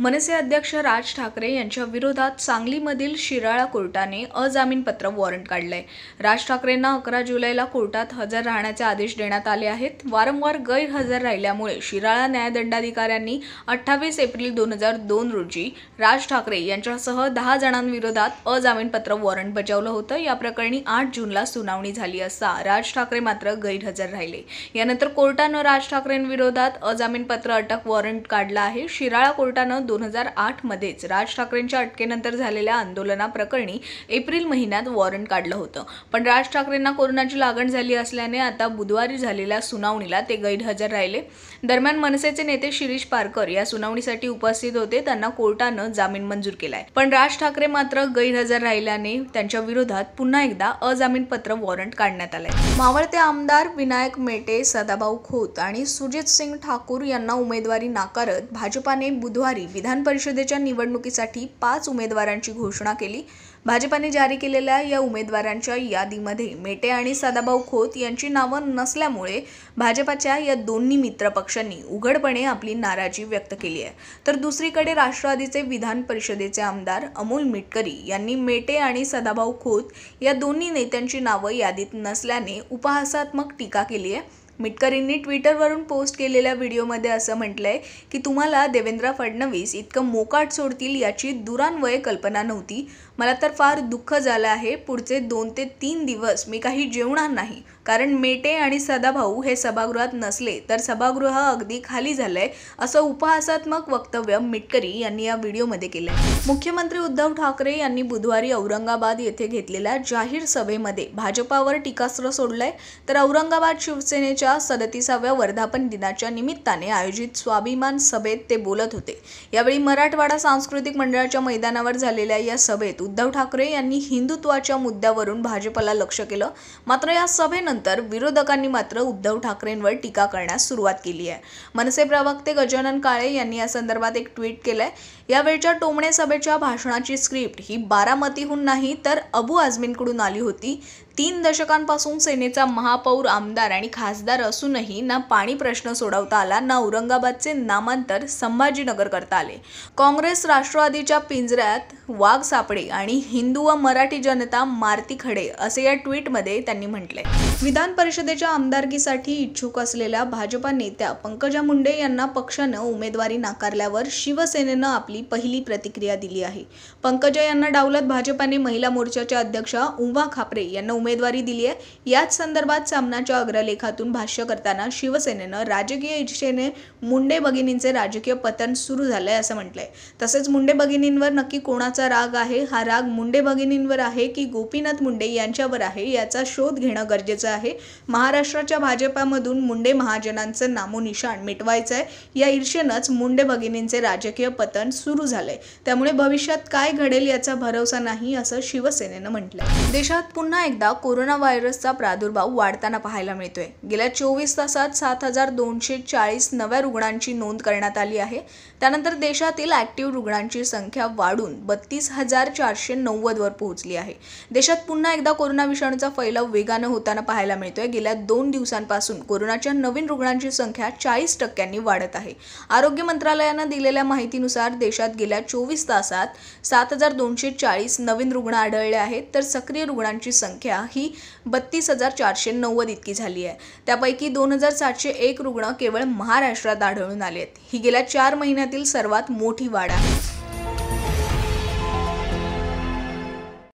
मनसे अध्यक्ष राज ठाकरे यांच्या विरोधात सांगलीमधील शिराळा कोर्टाने अजामीनपत्र वॉरंट काढलंय राज ठाकरेंना अकरा जुलैला कोर्टात हजर राहण्याचे आदेश देण्यात आले आहेत वारंवार गैरहजर राहिल्यामुळे शिराळा न्यायदंडाधिकाऱ्यांनी अठ्ठावीस एप्रिल दोन हजार दोन रोजी राज ठाकरे यांच्यासह दहा जणांविरोधात अजामीनपत्र वॉरंट बजावलं होतं या प्रकरणी आठ जूनला सुनावणी झाली असता राज ठाकरे मात्र गैरहजर राहिले यानंतर कोर्टानं राज ठाकरेंविरोधात अजामीनपत्र अटक वॉरंट काढलं आहे शिराळा कोर्टानं दोन हजार आठमध्येच राज ठाकरेंच्या अटकेनंतर झालेल्या आंदोलनाप्रकरणी एप्रिल महिन्यात वॉरंट काढलं होतं पण राज ठाकरेंना कोरोनाची लागण झाली असल्याने आता बुधवारी झालेल्या सुनावणीला ते गैरहजर राहिले दरम्यान मनसेचे नेते शिरीष पारकर या सुनावणीसाठी उपस्थित होते त्यांना कोर्टानं जामीन मंजूर केलाय पण राज ठाकरे मात्र गैरहजर राहिल्याने त्यांच्या विरोधात पुन्हा एकदा अजामीन पत्र वॉरंट काढण्यात आलंय मावळते आमदार विनायक मेटे सदाभाऊ खोत आणि सुजित सिंग ठाकूर यांना उमेदवारी नाकारत भाजपाने बुधवारी विधान परिषदेच्या निवडणुकीसाठी पाच उमेदवारांची घोषणा केली भाजपाने जारी केलेल्या या उमेदवारांच्या यादीमध्ये मेटे आणि सदाभाऊ खोत यांची नावं नसल्यामुळे भाजपाच्या या दोन्ही मित्रपक्षांनी उघडपणे आपली नाराजी व्यक्त केली आहे तर दुसरीकडे राष्ट्रवादीचे विधान परिषदेचे आमदार अमोल मिटकरी यांनी मेटे आणि सदाभाऊ खोत या दोन्ही नेत्यांची नावं यादीत नसल्याने उपहासात्मक टीका केली आहे मिटकरींनी ट्विटरवरून पोस्ट केलेल्या व्हिडिओमध्ये असं म्हटलंय की तुम्हाला देवेंद्र फडणवीस इतकं मोकाट सोडतील याची दुरान्वये कल्पना नव्हती मला तर फार दुःख झालं आहे पुढचे दोन ते तीन दिवस मी काही जेवणार नाही कारण मेटे आणि सदाभाऊ हे सभागृहात नसले तर सभागृह अगदी खाली झालंय असं उपहासात्मक वक्तव्य मिटकरी यांनी या व्हिडिओमध्ये केलंय मुख्यमंत्री उद्धव ठाकरे यांनी बुधवारी औरंगाबाद येथे घेतलेल्या जाहीर सभेमध्ये भाजपावर टीकास्त्र सोडलंय तर औरंगाबाद शिवसेनेच्या सदतीसाव्या वर्धापन दिनाच्या निमित्ताने आयोजित स्वाभिमान सभेत ते बोलत होते यावेळी मराठवाडा सांस्कृतिक मंडळाच्या मैदानावर झालेल्या या सभेत उद्धव ठाकरे यांनी हिंदुत्वाच्या मुद्द्यावरून भाजपला लक्ष केलं मात्र या सभेनंतर विरोधकांनी मात्र उद्धव ठाकरेंवर टीका करण्यास सुरुवात केली आहे मनसे प्रवक्ते गजानन काळे यांनी या संदर्भात एक ट्विट केलंय यावेळच्या टोमणे सभेच्या भाषणाची स्क्रिप्ट ही बारामतीहून नाही तर अबू आझमींकडून आली होती तीन दशकांपासून सेनेचा महापौर आमदार आणि खासदार असूनही ना पाणी प्रश्न सोडवता आला ना औरंगाबादचे नामांतर संभाजीनगर करता आले काँग्रेस राष्ट्रवादीच्या पिंजऱ्यात वाघ सापडे आणि हिंदू व मराठी जनता मारती खडे असे या ट्विटमध्ये त्यांनी म्हटले विधान परिषदेच्या आमदारकीसाठी इच्छुक असलेल्या भाजपा नेत्या पंकजा मुंडे यांना पक्षानं उमेदवारी नाकारल्यावर शिवसेनेनं आपली पहिली प्रतिक्रिया दिली आहे पंकजा यांना डावलत भाजपाने महिला मोर्चाच्या अध्यक्षा उमा खापरे यांना उमेदवारी दिली आहे याच संदर्भात सामनाच्या अग्रलेखातून भाष्य करताना शिवसेनेनं राजकीय इच्छेने मुंडे भगिनींचे राजकीय पतन सुरू झालंय असं म्हटलंय तसेच मुंडे भगिनींवर नक्की कोणाचा राग आहे हा हा राग मुंडे भगिनींवर आहे की गोपीनाथ मुंडे यांच्यावर आहे याचा शोध घेणं गरजेचं आहे महाराष्ट्राच्या भाजपामधून मुंडे महाजनांचं नामोनिशाण मिटवायचं आहे या ईर्षेनंच मुंडे भगिनींचे राजकीय पतन सुरू झालंय त्यामुळे भविष्यात काय घडेल याचा भरोसा नाही असं शिवसेनेनं म्हटलंय देशात पुन्हा एकदा कोरोना व्हायरसचा प्रादुर्भाव वाढताना पाहायला मिळतोय गेल्या चोवीस तासात सात हजार दोनशे चाळीस नव्या रुग्णांची नोंद करण्यात आली आहे त्यानंतर देशातील ऍक्टिव्ह रुग्णांची संख्या वाढून बत्तीस हजार चाळीस चारशे नव्वदवर पोहोचली आहे देशात पुन्हा एकदा कोरोना विषाणूचा फैलाव वेगानं होताना पाहायला मिळतोय गेल्या दोन दिवसांपासून कोरोनाच्या नवीन रुग्णांची संख्या चाळीस टक्क्यांनी वाढत आहे आरोग्य मंत्रालयानं दिलेल्या माहितीनुसार देशात गेल्या चोवीस तासात सात हजार दोनशे चाळीस नवीन रुग्ण आढळले आहेत तर सक्रिय रुग्णांची संख्या ही बत्तीस हजार चारशे नव्वद इतकी झाली आहे त्यापैकी दोन हजार सातशे एक रुग्ण केवळ महाराष्ट्रात आढळून आले आहेत ही गेल्या चार महिन्यातील सर्वात मोठी वाढ आहे